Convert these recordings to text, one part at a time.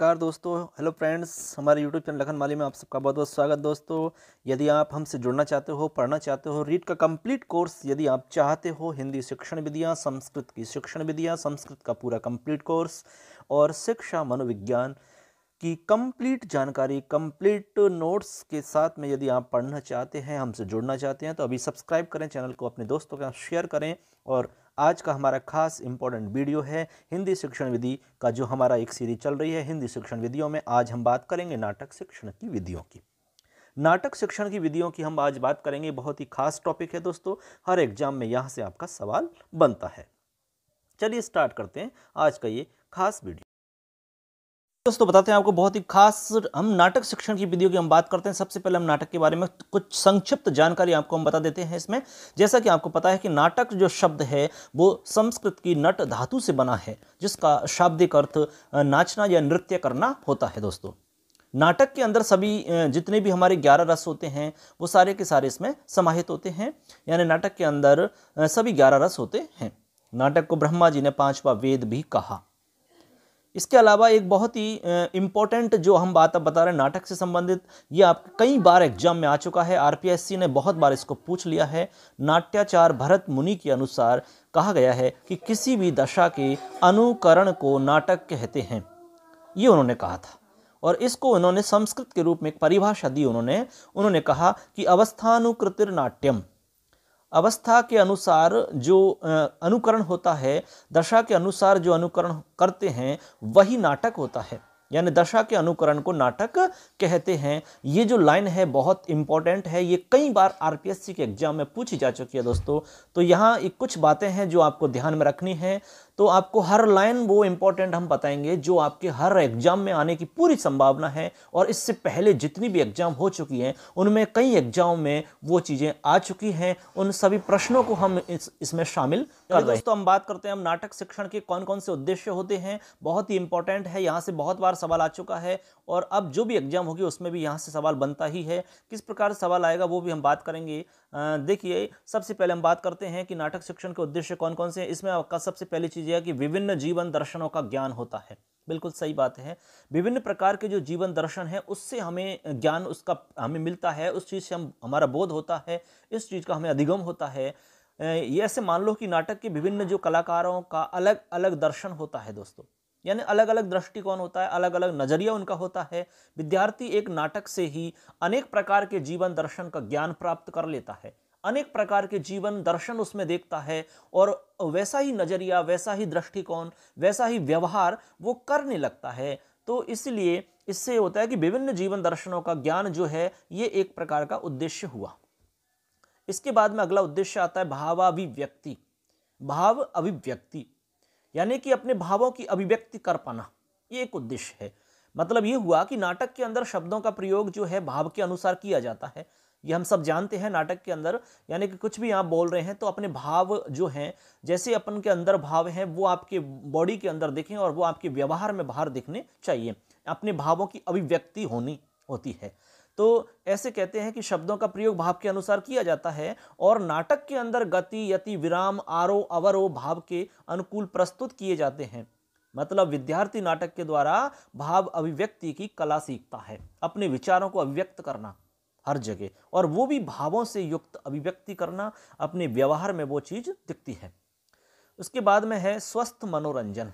नमस्कार दोस्तों hello friends हमारे यूट्यूब चैनल लखन माली में आप सबका बहुत बहुत स्वागत दोस्तों यदि आप हमसे जुड़ना चाहते हो पढ़ना चाहते हो रीड का कंप्लीट कोर्स यदि आप चाहते हो हिंदी शिक्षण विधियाँ संस्कृत की शिक्षण विधियाँ संस्कृत का पूरा कंप्लीट कोर्स और शिक्षा मनोविज्ञान की कंप्लीट जानकारी कंप्लीट नोट्स के साथ में यदि आप पढ़ना चाहते हैं हमसे जुड़ना चाहते हैं तो अभी सब्सक्राइब करें चैनल को अपने दोस्तों के साथ शेयर करें और आज का हमारा खास इम्पोर्टेंट वीडियो है हिंदी शिक्षण विधि का जो हमारा एक सीरीज चल रही है हिंदी शिक्षण विधियों में आज हम बात करेंगे नाटक शिक्षण की विधियों की नाटक शिक्षण की विधियों की हम आज बात करेंगे बहुत ही खास टॉपिक है दोस्तों हर एग्जाम में यहाँ से आपका सवाल बनता है चलिए स्टार्ट करते हैं आज का ये खास वीडियो दोस्तों बताते हैं आपको बहुत ही खास हम नाटक शिक्षण की विधियों की हम बात करते हैं सबसे पहले हम नाटक के बारे में कुछ संक्षिप्त जानकारी आपको हम बता देते हैं इसमें जैसा कि आपको पता है कि नाटक जो शब्द है वो संस्कृत की नट धातु से बना है जिसका शाब्दिक अर्थ नाचना या नृत्य करना होता है दोस्तों नाटक के अंदर सभी जितने भी हमारे ग्यारह रस होते हैं वो सारे के सारे इसमें समाहित होते हैं यानी नाटक के अंदर सभी ग्यारह रस होते हैं नाटक को ब्रह्मा जी ने पाँचवा वेद भी कहा इसके अलावा एक बहुत ही इम्पोर्टेंट जो हम बात अब बता रहे हैं नाटक से संबंधित ये आप कई बार एग्जाम में आ चुका है आरपीएससी ने बहुत बार इसको पूछ लिया है नाट्याचार भरत मुनि के अनुसार कहा गया है कि किसी भी दशा के अनुकरण को नाटक कहते हैं ये उन्होंने कहा था और इसको उन्होंने संस्कृत के रूप में एक परिभाषा दी उन्होंने उन्होंने कहा कि अवस्थानुकृतिर नाट्यम अवस्था के अनुसार जो अनुकरण होता है दशा के अनुसार जो अनुकरण करते हैं वही नाटक होता है यानी दशा के अनुकरण को नाटक कहते हैं ये जो लाइन है बहुत इंपॉर्टेंट है ये कई बार आरपीएससी के एग्जाम में पूछी जा चुकी है दोस्तों तो यहाँ कुछ बातें हैं जो आपको ध्यान में रखनी है तो आपको हर लाइन वो इम्पोर्टेंट हम बताएंगे जो आपके हर एग्जाम में आने की पूरी संभावना है और इससे पहले जितनी भी एग्जाम हो चुकी हैं उनमें कई एग्जाम में वो चीज़ें आ चुकी हैं उन सभी प्रश्नों को हम इस, इसमें शामिल कर रहे हैं तो हम बात करते हैं हम नाटक शिक्षण के कौन कौन से उद्देश्य होते हैं बहुत ही इंपॉर्टेंट है यहाँ से बहुत बार सवाल आ चुका है और अब जो भी एग्जाम होगी उसमें भी यहाँ से सवाल बनता ही है किस प्रकार सवाल आएगा वो भी हम बात करेंगे देखिए सबसे पहले हम बात करते हैं कि नाटक शिक्षण के उद्देश्य कौन कौन से हैं इसमें आपका सबसे पहली चीज़ कीजिएगा कि विभिन्न जीवन दर्शनों का ज्ञान होता है बिल्कुल सही बात है विभिन्न प्रकार के जो जीवन दर्शन है उससे हमें ज्ञान उसका हमें मिलता है उस चीज़ से हम हमारा बोध होता है इस चीज़ का हमें अधिगम होता है ये ऐसे मान लो कि नाटक के विभिन्न जो कलाकारों का अलग अलग दर्शन होता है दोस्तों यानी अलग अलग दृष्टिकोण होता है अलग अलग नज़रिया उनका होता है विद्यार्थी एक नाटक से ही अनेक प्रकार के जीवन दर्शन का ज्ञान प्राप्त कर लेता है अनेक प्रकार के जीवन दर्शन उसमें देखता है और वैसा ही नज़रिया वैसा ही दृष्टिकोण वैसा ही व्यवहार वो करने लगता है तो इसलिए इससे होता है कि विभिन्न जीवन दर्शनों का ज्ञान जो है ये एक प्रकार का उद्देश्य हुआ इसके बाद में अगला उद्देश्य आता है भावाभिव्यक्ति भाव अभिव्यक्ति यानी कि अपने भावों की अभिव्यक्ति कर पाना ये एक उद्देश्य है मतलब ये हुआ कि नाटक के अंदर शब्दों का प्रयोग जो है भाव के अनुसार किया जाता है ये हम सब जानते हैं नाटक के अंदर यानी कि कुछ भी आप बोल रहे हैं तो अपने भाव जो हैं जैसे अपन के अंदर भाव हैं वो आपके बॉडी के अंदर दिखें और वो आपके व्यवहार में बाहर दिखने चाहिए अपने भावों की अभिव्यक्ति होनी होती है तो ऐसे कहते हैं कि शब्दों का प्रयोग भाव के अनुसार किया जाता है और नाटक के अंदर गति यति विराम आरो अवरो भाव के अनुकूल प्रस्तुत किए जाते हैं मतलब विद्यार्थी नाटक के द्वारा भाव अभिव्यक्ति की कला सीखता है अपने विचारों को अभिव्यक्त करना हर जगह और वो भी भावों से युक्त अभिव्यक्ति करना अपने व्यवहार में वो चीज़ दिखती है उसके बाद में है स्वस्थ मनोरंजन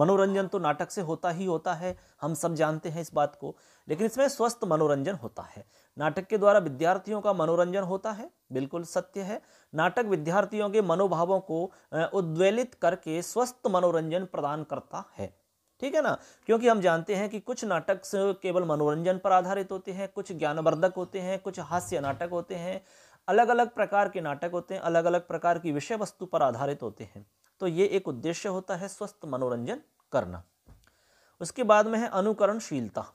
मनोरंजन तो नाटक से होता ही होता है हम सब जानते हैं इस बात को लेकिन इसमें स्वस्थ मनोरंजन होता है नाटक के द्वारा विद्यार्थियों का मनोरंजन होता है बिल्कुल सत्य है नाटक विद्यार्थियों के मनोभावों को उद्वेलित करके स्वस्थ मनोरंजन प्रदान करता है ठीक है ना क्योंकि हम जानते हैं कि कुछ नाटक केवल मनोरंजन पर आधारित होते हैं कुछ ज्ञानवर्धक होते हैं कुछ हास्य नाटक होते हैं अलग अलग प्रकार के नाटक होते हैं अलग अलग प्रकार की विषय वस्तु पर आधारित होते हैं तो ये एक उद्देश्य होता है स्वस्थ मनोरंजन करना उसके बाद में है अनुकरणशीलता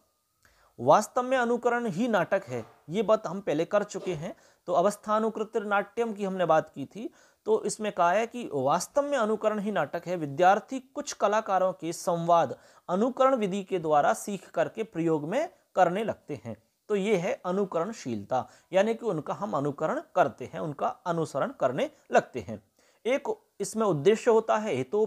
वास्तव में अनुकरण ही नाटक है ये बात हम पहले कर चुके हैं तो अवस्थानुकृत नाट्यम की हमने बात की थी तो इसमें कहा है कि वास्तव में अनुकरण ही नाटक है विद्यार्थी कुछ कलाकारों के संवाद अनुकरण विधि के द्वारा सीख करके प्रयोग में करने लगते हैं तो ये है अनुकरणशीलता यानी कि उनका हम अनुकरण करते हैं उनका अनुसरण करने लगते हैं एक इसमें उद्देश्य होता है तो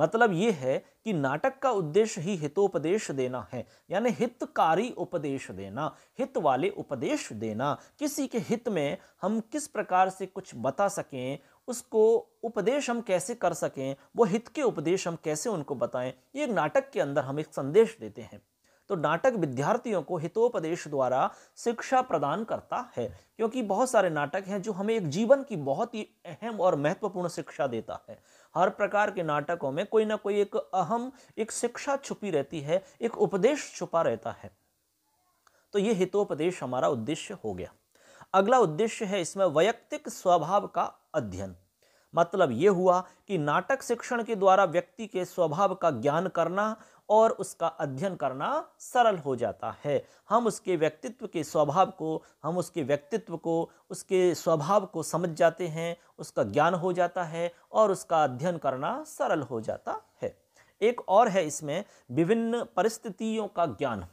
मतलब ये है कि नाटक का उद्देश्य ही हितोपदेश देना है यानी हितकारी उपदेश देना हित वाले उपदेश देना किसी के हित में हम किस प्रकार से कुछ बता सकें उसको उपदेश हम कैसे कर सकें वो हित के उपदेश हम कैसे उनको बताएं ये एक नाटक के अंदर हम एक संदेश देते हैं तो नाटक विद्यार्थियों को हितोपदेश द्वारा शिक्षा प्रदान करता है क्योंकि बहुत सारे नाटक हैं जो हमें एक जीवन की बहुत ही अहम और महत्वपूर्ण शिक्षा देता है हर प्रकार के नाटकों में कोई ना कोई एक अहम एक शिक्षा छुपी रहती है एक उपदेश छुपा रहता है तो ये हितोपदेश हमारा उद्देश्य हो गया अगला उद्देश्य है इसमें वैयक्तिक स्वभाव का अध्ययन मतलब ये हुआ कि नाटक शिक्षण के द्वारा व्यक्ति के स्वभाव का ज्ञान करना और उसका अध्ययन करना सरल हो जाता है हम उसके व्यक्तित्व के स्वभाव को हम उसके व्यक्तित्व को उसके स्वभाव को समझ जाते हैं उसका ज्ञान हो जाता है और उसका अध्ययन करना सरल हो जाता है एक और है इसमें विभिन्न परिस्थितियों का ज्ञान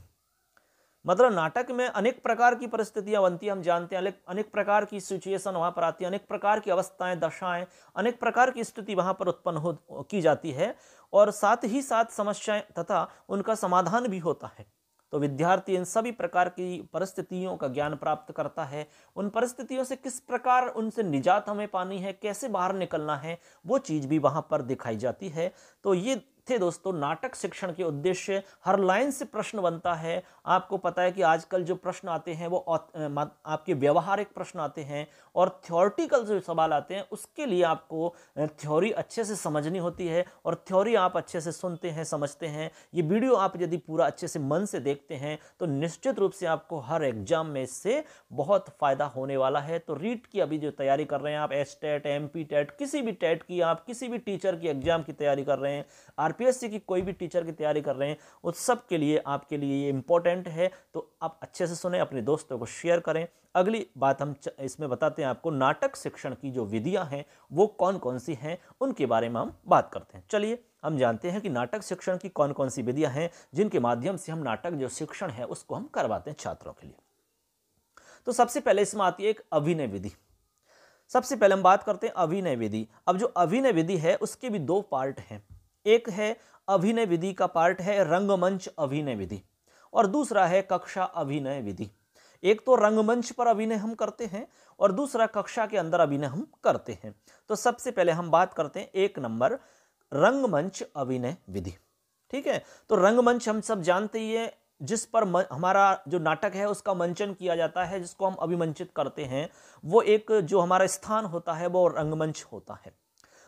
मतलब नाटक में अनेक प्रकार की परिस्थितियां बनती हम जानते हैं अनेक प्रकार की सिचुएशन वहाँ पर आती है अनेक प्रकार की अवस्थाएं दशाएं अनेक प्रकार की स्थिति वहाँ पर उत्पन्न हो की जाती है और साथ ही साथ समस्याएं तथा उनका समाधान भी होता है तो विद्यार्थी इन सभी प्रकार की परिस्थितियों का ज्ञान प्राप्त करता है उन परिस्थितियों से किस प्रकार उनसे निजात हमें पानी है कैसे बाहर निकलना है वो चीज़ भी वहाँ पर दिखाई जाती है तो ये थे दोस्तों नाटक शिक्षण के उद्देश्य हर लाइन से प्रश्न बनता है आपको पता है कि आजकल जो प्रश्न आते हैं वो आपके व्यवहारिक प्रश्न आते हैं और थ्योरिटिकल जो सवाल आते हैं उसके लिए आपको थ्योरी अच्छे से समझनी होती है और थ्योरी आप अच्छे से सुनते हैं समझते हैं ये वीडियो आप यदि पूरा अच्छे से मन से देखते हैं तो निश्चित रूप से आपको हर एग्जाम में इससे बहुत फ़ायदा होने वाला है तो रीट की अभी जो तैयारी कर रहे हैं आप state M P TET किसी भी टेट e की आप किसी भी टीचर की एग्जाम की तैयारी कर रहे हैं आर आरपीएससी की कोई भी टीचर की तैयारी कर रहे हैं उस सब के लिए आपके लिए ये इंपॉर्टेंट है तो आप अच्छे से सुने अपने दोस्तों को शेयर करें अगली बात हम इसमें बताते हैं आपको नाटक शिक्षण की जो विधियाँ हैं वो कौन कौन सी हैं उनके बारे में हम बात करते हैं चलिए हम जानते हैं कि नाटक शिक्षण की कौन कौन सी विधियाँ हैं जिनके माध्यम से हम नाटक जो शिक्षण है उसको हम करवाते हैं छात्रों के लिए तो सबसे पहले इसमें आती है एक अभिनय विधि सबसे पहले हम बात करते हैं अभिनय विधि अब जो अभिनय विधि है उसके भी दो पार्ट हैं एक है अभिनय विधि का पार्ट है रंगमंच अभिनय विधि और दूसरा है कक्षा अभिनय विधि एक तो रंगमंच पर अभिनय हम करते हैं और दूसरा कक्षा के अंदर अभिनय हम करते हैं तो सबसे पहले हम बात करते हैं एक नंबर रंगमंच अभिनय विधि ठीक है तो रंगमंच हम सब जानते ही है जिस पर हमारा जो नाटक है उसका मंचन किया जाता है जिसको हम अभिमंचित करते हैं वो एक जो हमारा स्थान होता है वो रंगमंच होता है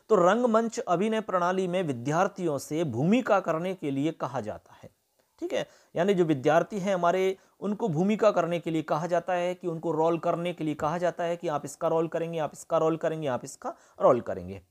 तो रंगमंच अभिनय प्रणाली में विद्यार्थियों से भूमिका करने के लिए कहा जाता है ठीक है यानी जो विद्यार्थी हैं हमारे उनको भूमिका करने के लिए कहा जाता है कि उनको रोल करने के लिए कहा जाता है कि आप इसका रोल करेंगे आप इसका रोल करेंगे आप इसका रोल करेंगे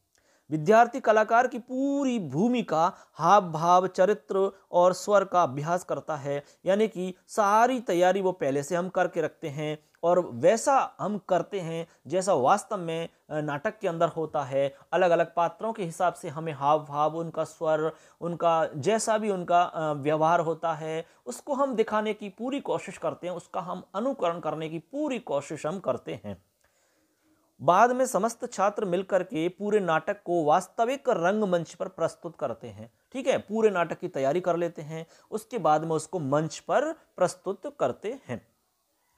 विद्यार्थी कलाकार की पूरी भूमिका हाव भाव चरित्र और स्वर का अभ्यास करता है यानी कि सारी तैयारी वो पहले से हम करके रखते हैं और वैसा हम करते हैं जैसा वास्तव में नाटक के अंदर होता है अलग अलग पात्रों के हिसाब से हमें हाव भाव उनका स्वर उनका जैसा भी उनका व्यवहार होता है उसको हम दिखाने की पूरी कोशिश करते हैं उसका हम अनुकरण करने की पूरी कोशिश हम करते हैं बाद में समस्त छात्र मिलकर के पूरे नाटक को वास्तविक रंगमंच पर प्रस्तुत करते हैं ठीक है पूरे नाटक की तैयारी कर लेते हैं उसके बाद में उसको मंच पर प्रस्तुत करते हैं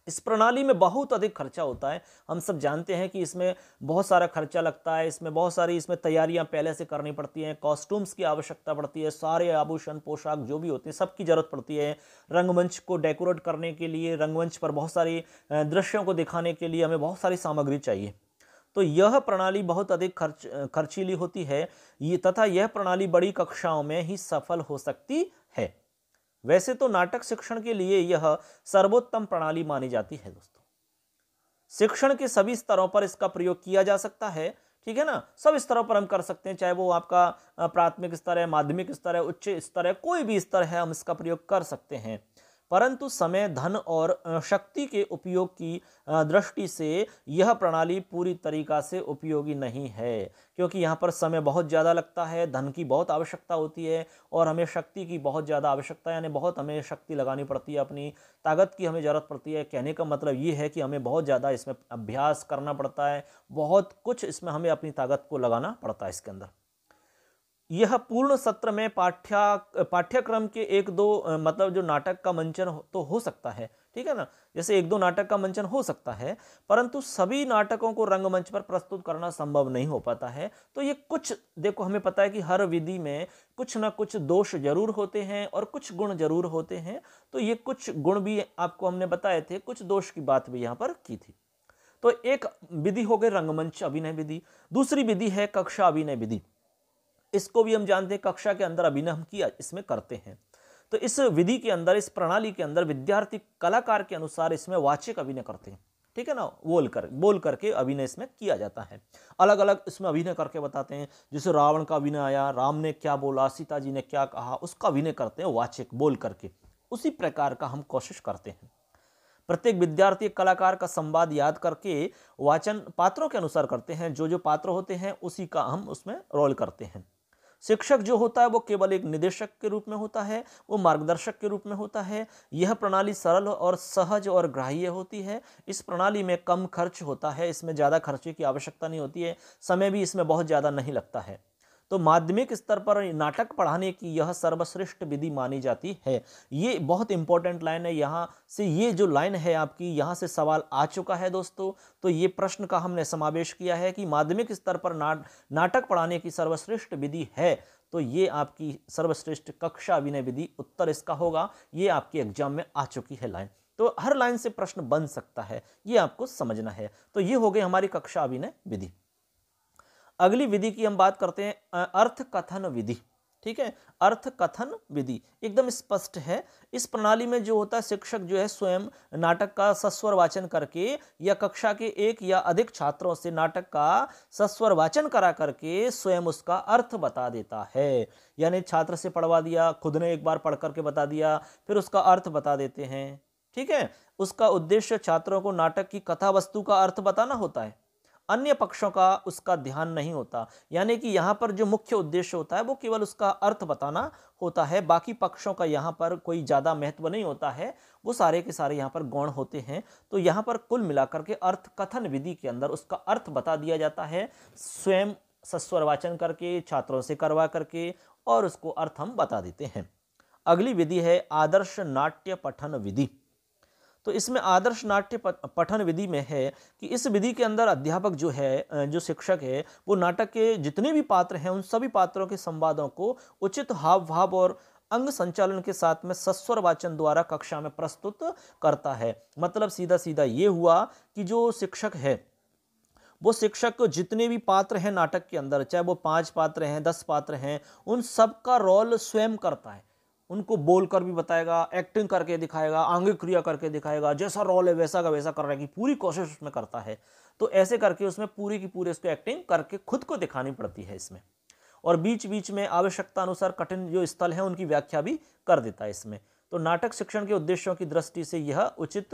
इस प्रणाली में बहुत अधिक खर्चा होता है हम सब जानते हैं कि इसमें बहुत सारा खर्चा लगता है इसमें बहुत सारी इसमें तैयारियां पहले से करनी पड़ती हैं कॉस्ट्यूम्स की आवश्यकता पड़ती है सारे आभूषण पोशाक जो भी होते हैं सबकी ज़रूरत पड़ती है रंगमंच को डेकोरेट करने के लिए रंगमंच पर बहुत सारी दृश्यों को दिखाने के लिए हमें बहुत सारी सामग्री चाहिए तो यह प्रणाली बहुत अधिक खर्च खर्चीली होती है ये तथा यह प्रणाली बड़ी कक्षाओं में ही सफल हो सकती है वैसे तो नाटक शिक्षण के लिए यह सर्वोत्तम प्रणाली मानी जाती है दोस्तों शिक्षण के सभी स्तरों पर इसका प्रयोग किया जा सकता है ठीक है ना सब स्तरों पर हम कर सकते हैं चाहे वो आपका प्राथमिक स्तर है माध्यमिक स्तर है उच्च स्तर है कोई भी स्तर है हम इसका प्रयोग कर सकते हैं परंतु समय धन और शक्ति के उपयोग की दृष्टि से यह प्रणाली पूरी तरीका से उपयोगी नहीं है क्योंकि यहाँ पर समय बहुत ज़्यादा लगता है धन की बहुत आवश्यकता होती है और हमें शक्ति की बहुत ज़्यादा आवश्यकता यानी बहुत हमें शक्ति लगानी पड़ती है अपनी ताकत की हमें ज़रूरत पड़ती है कहने का मतलब ये है कि हमें बहुत ज़्यादा इसमें अभ्यास करना पड़ता है बहुत कुछ इसमें हमें अपनी ताकत को लगाना पड़ता है इसके अंदर यह पूर्ण सत्र में पाठ्य पाठ्यक्रम के एक दो मतलब जो नाटक का मंचन हो, तो हो सकता है ठीक है ना जैसे एक दो नाटक का मंचन हो सकता है परंतु सभी नाटकों को रंगमंच पर प्रस्तुत करना संभव नहीं हो पाता है तो ये कुछ देखो हमें पता है कि हर विधि में कुछ ना कुछ दोष जरूर होते हैं और कुछ गुण जरूर होते हैं तो ये कुछ गुण भी आपको हमने बताए थे कुछ दोष की बात भी यहाँ पर की थी तो एक विधि हो गई रंगमंच अभिनय विधि दूसरी विधि है कक्षा अभिनय विधि इसको भी हम जानते हैं कक्षा के अंदर अभिनय हम किया इसमें करते हैं तो इस विधि के अंदर इस प्रणाली के अंदर विद्यार्थी कलाकार के अनुसार इसमें वाचिक अभिनय करते हैं ठीक है ना बोल कर बोल करके अभिनय इसमें किया जाता है अलग अलग इसमें अभिनय करके बताते हैं जैसे रावण का अभिनय आया राम ने क्या बोला सीता जी ने क्या कहा उसका अभिनय करते हैं वाचिक बोल करके उसी प्रकार का हम कोशिश करते हैं प्रत्येक विद्यार्थी कलाकार का संवाद याद करके वाचन पात्रों के अनुसार करते हैं जो जो पात्र होते हैं उसी का हम उसमें रोल करते हैं शिक्षक जो होता है वो केवल एक निदेशक के रूप में होता है वो मार्गदर्शक के रूप में होता है यह प्रणाली सरल और सहज और ग्राह्य होती है इस प्रणाली में कम खर्च होता है इसमें ज़्यादा खर्चे की आवश्यकता नहीं होती है समय भी इसमें बहुत ज़्यादा नहीं लगता है तो माध्यमिक स्तर पर नाटक पढ़ाने की यह सर्वश्रेष्ठ विधि मानी जाती है ये बहुत इंपॉर्टेंट लाइन है यहाँ से ये जो लाइन है आपकी यहाँ से सवाल आ चुका है दोस्तों तो ये प्रश्न का हमने समावेश किया है कि माध्यमिक स्तर पर ना नाटक पढ़ाने की सर्वश्रेष्ठ विधि है तो ये आपकी सर्वश्रेष्ठ कक्षा अभिनय विधि उत्तर इसका होगा ये आपके एग्जाम में आ चुकी है लाइन तो हर लाइन से प्रश्न बन सकता है ये आपको समझना है तो ये हो गई हमारी कक्षा अभिनय विधि अगली विधि की हम बात करते हैं अर्थ कथन विधि ठीक है अर्थ कथन विधि एकदम स्पष्ट है इस प्रणाली में जो होता है शिक्षक जो है स्वयं नाटक का सस्वर वाचन करके या कक्षा के एक या अधिक छात्रों से नाटक का सस्वर वाचन करा करके स्वयं उसका अर्थ बता देता है यानी छात्र से पढ़वा दिया खुद ने एक बार पढ़ करके बता दिया फिर उसका अर्थ बता देते हैं ठीक है उसका उद्देश्य छात्रों को नाटक की कथा वस्तु का अर्थ बताना होता है अन्य पक्षों का उसका ध्यान नहीं होता यानी कि यहाँ पर जो मुख्य उद्देश्य होता है वो केवल उसका अर्थ बताना होता है बाकी पक्षों का यहाँ पर कोई ज़्यादा महत्व नहीं होता है वो सारे के सारे यहाँ पर गौण होते हैं तो यहाँ पर कुल मिलाकर के अर्थ कथन विधि के अंदर उसका अर्थ बता दिया जाता है स्वयं सस्वर वाचन करके छात्रों से करवा करके और उसको अर्थ हम बता देते हैं अगली विधि है आदर्श नाट्य पठन विधि तो इसमें आदर्श नाट्य पठन विधि में है कि इस विधि के अंदर अध्यापक जो है जो शिक्षक है वो नाटक के जितने भी पात्र हैं उन सभी पात्रों के संवादों को उचित हाव भाव और अंग संचालन के साथ में सस्वर वाचन द्वारा कक्षा में प्रस्तुत करता है मतलब सीधा सीधा ये हुआ कि जो शिक्षक है वो शिक्षक जितने भी पात्र हैं नाटक के अंदर चाहे वो पांच पात्र हैं दस पात्र हैं उन सब का रोल स्वयं करता है उनको बोल कर भी बताएगा एक्टिंग करके दिखाएगा आंगिक क्रिया करके दिखाएगा जैसा रोल है वैसा का वैसा करने की पूरी कोशिश उसमें करता है तो ऐसे करके उसमें पूरी की पूरी उसको एक्टिंग करके खुद को दिखानी पड़ती है इसमें और बीच बीच में आवश्यकता अनुसार कठिन जो स्थल हैं उनकी व्याख्या भी कर देता है इसमें तो नाटक शिक्षण के उद्देश्यों की दृष्टि से यह उचित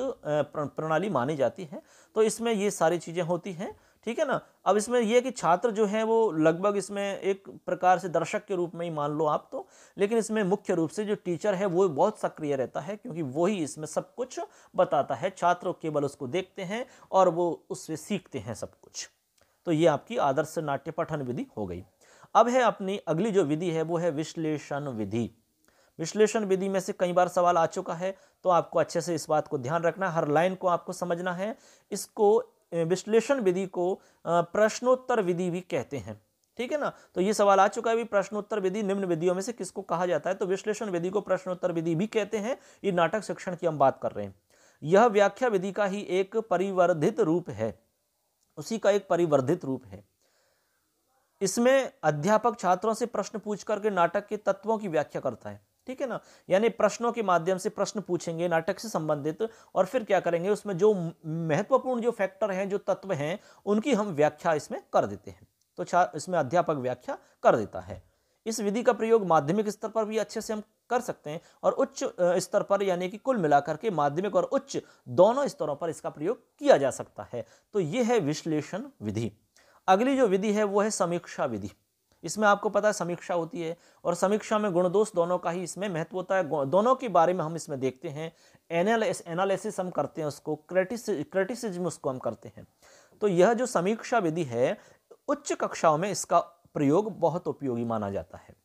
प्रणाली मानी जाती है तो इसमें ये सारी चीज़ें होती हैं ठीक है ना अब इसमें यह कि छात्र जो है वो लगभग इसमें एक प्रकार से दर्शक के रूप में ही मान लो आप तो लेकिन इसमें मुख्य रूप से जो टीचर है वो बहुत सक्रिय रहता है क्योंकि वो ही इसमें सब कुछ बताता है छात्र केवल उसको देखते हैं और वो उससे सीखते हैं सब कुछ तो ये आपकी आदर्श नाट्य पठन विधि हो गई अब है अपनी अगली जो विधि है वो है विश्लेषण विधि विश्लेषण विधि में से कई बार सवाल आ चुका है तो आपको अच्छे से इस बात को ध्यान रखना हर लाइन को आपको समझना है इसको विश्लेषण विधि को प्रश्नोत्तर विधि भी कहते हैं ठीक है ना तो ये सवाल आ चुका है भी प्रश्नोत्तर विधि निम्न विधियों में से किसको कहा जाता है तो विश्लेषण विधि को प्रश्नोत्तर विधि भी कहते हैं ये नाटक शिक्षण की हम बात कर रहे हैं यह व्याख्या विधि का ही एक परिवर्धित रूप है उसी का एक परिवर्धित रूप है इसमें अध्यापक छात्रों से प्रश्न पूछ करके नाटक के तत्वों की व्याख्या करता है ठीक है ना यानी प्रश्नों के माध्यम से प्रश्न पूछेंगे नाटक से संबंधित और फिर क्या करेंगे उसमें जो महत्वपूर्ण जो फैक्टर हैं जो तत्व हैं उनकी हम व्याख्या इसमें कर देते हैं तो इसमें अध्यापक व्याख्या कर देता है इस विधि का प्रयोग माध्यमिक स्तर पर भी अच्छे से हम कर सकते हैं और उच्च स्तर पर यानी कि कुल मिलाकर के माध्यमिक और उच्च दोनों स्तरों पर इसका प्रयोग किया जा सकता है तो ये है विश्लेषण विधि अगली जो विधि है वो है समीक्षा विधि इसमें आपको पता है समीक्षा होती है और समीक्षा में गुण दोष दोनों का ही इसमें महत्व होता है दोनों के बारे में हम इसमें देखते हैं एनालिस एनालिसिस हम करते हैं उसको क्रेटिस क्रेटिसिज्म उसको हम करते हैं तो यह जो समीक्षा विधि है उच्च कक्षाओं में इसका प्रयोग बहुत उपयोगी माना जाता है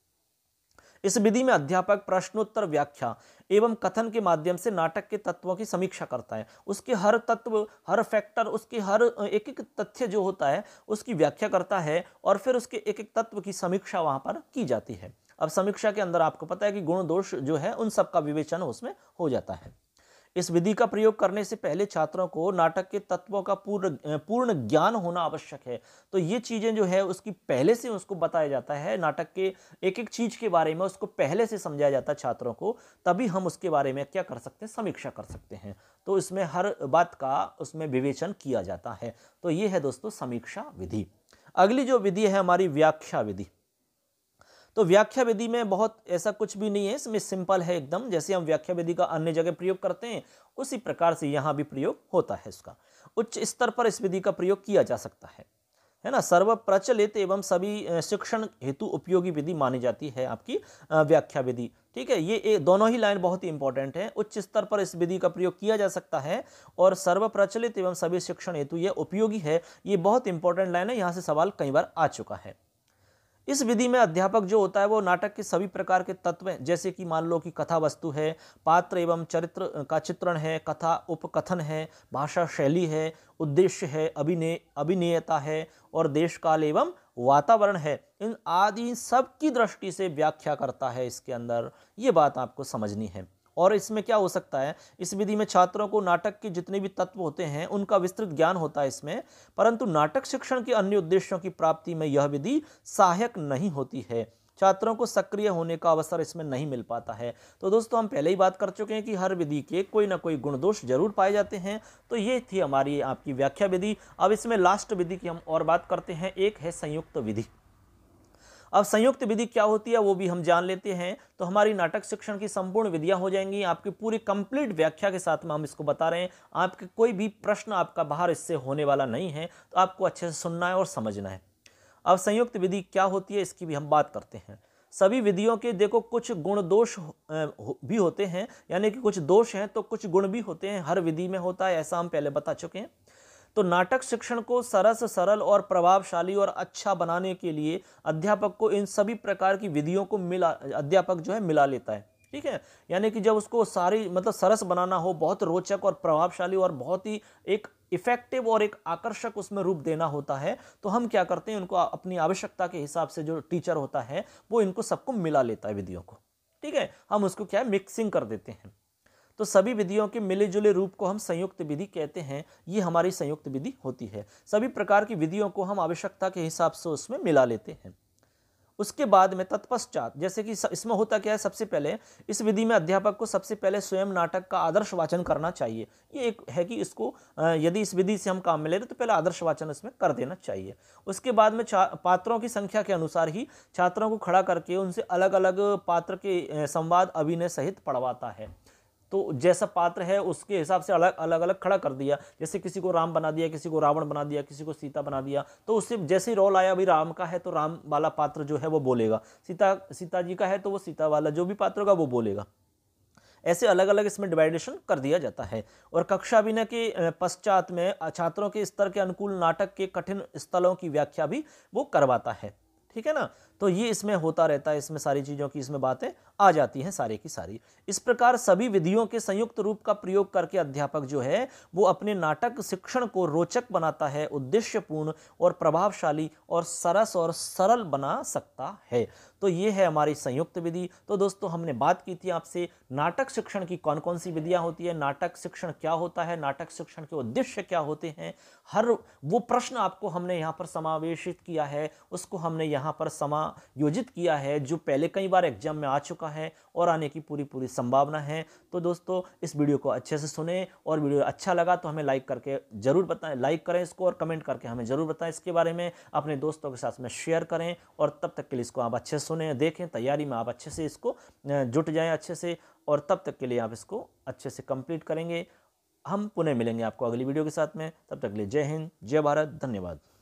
इस विधि में अध्यापक प्रश्नोत्तर व्याख्या एवं कथन के माध्यम से नाटक के तत्वों की समीक्षा करता है उसके हर तत्व हर फैक्टर उसके हर एक एक तथ्य जो होता है उसकी व्याख्या करता है और फिर उसके एक एक तत्व की समीक्षा वहाँ पर की जाती है अब समीक्षा के अंदर आपको पता है कि गुण दोष जो है उन सब का विवेचन उसमें हो जाता है इस विधि का प्रयोग करने से पहले छात्रों को नाटक के तत्वों का पूर्ण पूर्ण ज्ञान होना आवश्यक है तो ये चीज़ें जो है उसकी पहले से उसको बताया जाता है नाटक के एक एक चीज़ के बारे में उसको पहले से समझाया जाता है छात्रों को तभी हम उसके बारे में क्या कर सकते हैं समीक्षा कर सकते हैं तो इसमें हर बात का उसमें विवेचन किया जाता है तो ये है दोस्तों समीक्षा विधि अगली जो विधि है हमारी व्याख्या विधि तो व्याख्या विधि में बहुत ऐसा कुछ भी नहीं है इसमें सिंपल है एकदम जैसे हम व्याख्या विधि का अन्य जगह प्रयोग करते हैं उसी प्रकार से यहाँ भी प्रयोग होता है इसका उच्च स्तर पर इस विधि का प्रयोग किया जा सकता है है ना सर्व प्रचलित एवं सभी शिक्षण हेतु उपयोगी विधि मानी जाती है आपकी व्याख्या विधि ठीक है ये दोनों ही लाइन बहुत ही इंपॉर्टेंट है उच्च स्तर पर इस विधि का प्रयोग किया जा सकता है और सर्व प्रचलित एवं सभी शिक्षण हेतु ये उपयोगी है ये बहुत इंपॉर्टेंट लाइन है यहाँ से सवाल कई बार आ चुका है इस विधि में अध्यापक जो होता है वो नाटक के सभी प्रकार के तत्व जैसे कि मान लो कि कथा वस्तु है पात्र एवं चरित्र का चित्रण है कथा उपकथन है भाषा शैली है उद्देश्य है अभिनय अभिनेयता है और देश काल एवं वातावरण है इन आदि सब की दृष्टि से व्याख्या करता है इसके अंदर ये बात आपको समझनी है और इसमें क्या हो सकता है इस विधि में छात्रों को नाटक के जितने भी तत्व होते हैं उनका विस्तृत ज्ञान होता है इसमें परंतु नाटक शिक्षण के अन्य उद्देश्यों की प्राप्ति में यह विधि सहायक नहीं होती है छात्रों को सक्रिय होने का अवसर इसमें नहीं मिल पाता है तो दोस्तों हम पहले ही बात कर चुके हैं कि हर विधि के कोई ना कोई गुण दोष जरूर पाए जाते हैं तो ये थी हमारी आपकी व्याख्या विधि अब इसमें लास्ट विधि की हम और बात करते हैं एक है संयुक्त विधि अब संयुक्त विधि क्या होती है वो भी हम जान लेते हैं तो हमारी नाटक शिक्षण की संपूर्ण विधियाँ हो जाएंगी आपकी पूरी कंप्लीट व्याख्या के साथ में हम इसको बता रहे हैं आपके कोई भी प्रश्न आपका बाहर इससे होने वाला नहीं है तो आपको अच्छे से सुनना है और समझना है अब संयुक्त विधि क्या होती है इसकी भी हम बात करते हैं सभी विधियों के देखो कुछ गुण दोष भी होते हैं यानी कि कुछ दोष हैं तो कुछ गुण भी होते हैं हर विधि में होता है ऐसा हम पहले बता चुके हैं तो नाटक शिक्षण को सरस सरल और प्रभावशाली और अच्छा बनाने के लिए अध्यापक को इन सभी प्रकार की विधियों को मिला अध्यापक जो है मिला लेता है ठीक है यानी कि जब उसको सारी मतलब सरस बनाना हो बहुत रोचक और प्रभावशाली और बहुत ही एक इफेक्टिव और एक आकर्षक उसमें रूप देना होता है तो हम क्या करते हैं उनको अपनी आवश्यकता के हिसाब से जो टीचर होता है वो इनको सबको मिला लेता है विधियों को ठीक है हम उसको क्या है मिक्सिंग कर देते हैं तो सभी विधियों के मिले जुले रूप को हम संयुक्त विधि कहते हैं ये हमारी संयुक्त विधि होती है सभी प्रकार की विधियों को हम आवश्यकता के हिसाब से उसमें मिला लेते हैं उसके बाद में तत्पश्चात जैसे कि इसमें होता क्या है सबसे पहले इस विधि में अध्यापक को सबसे पहले स्वयं नाटक का आदर्श वाचन करना चाहिए ये एक है कि इसको यदि इस विधि से हम काम में ले रहे तो पहले आदर्श वाचन इसमें कर देना चाहिए उसके बाद में पात्रों की संख्या के अनुसार ही छात्रों को खड़ा करके उनसे अलग अलग पात्र के संवाद अभिनय सहित पढ़वाता है तो जैसा पात्र है उसके हिसाब से अलग अलग अलग खड़ा कर दिया जैसे किसी को राम बना दिया किसी को रावण बना दिया किसी को सीता बना दिया तो उससे जैसे ही रोल आया अभी राम का है तो राम वाला पात्र जो है वो बोलेगा सीता सीता जी का है तो वो सीता वाला जो भी पात्र होगा वो बोलेगा ऐसे अलग अलग इसमें डिवाइडेशन कर दिया जाता है और कक्षा अभिनय के पश्चात में छात्रों के स्तर के अनुकूल नाटक के कठिन स्थलों की व्याख्या भी वो करवाता है ठीक है ना तो ये इसमें होता रहता है इसमें सारी चीज़ों की इसमें बातें आ जाती हैं सारे की सारी इस प्रकार सभी विधियों के संयुक्त रूप का प्रयोग करके अध्यापक जो है वो अपने नाटक शिक्षण को रोचक बनाता है उद्देश्यपूर्ण और प्रभावशाली और सरस और सरल बना सकता है तो ये है हमारी संयुक्त विधि तो दोस्तों हमने बात की थी आपसे नाटक शिक्षण की कौन कौन सी विधियाँ होती है नाटक शिक्षण क्या होता है नाटक शिक्षण के उद्देश्य क्या होते हैं हर वो प्रश्न आपको हमने यहाँ पर समावेशित किया है उसको हमने यहाँ पर समा योजित किया है जो पहले कई बार एग्जाम में आ चुका है और आने की पूरी पूरी संभावना है तो दोस्तों इस वीडियो को अच्छे से सुने और वीडियो अच्छा लगा तो हमें लाइक करके ज़रूर बताएं लाइक करें इसको और कमेंट करके हमें ज़रूर बताएं इसके बारे में अपने दोस्तों के साथ में शेयर करें और तब तक के लिए इसको आप अच्छे से सुने देखें तैयारी में आप अच्छे से इसको जुट जाएँ अच्छे से और तब तक के लिए आप इसको अच्छे से कंप्लीट करेंगे हम पुनः मिलेंगे आपको अगली वीडियो के साथ में तब तक के लिए जय हिंद जय भारत धन्यवाद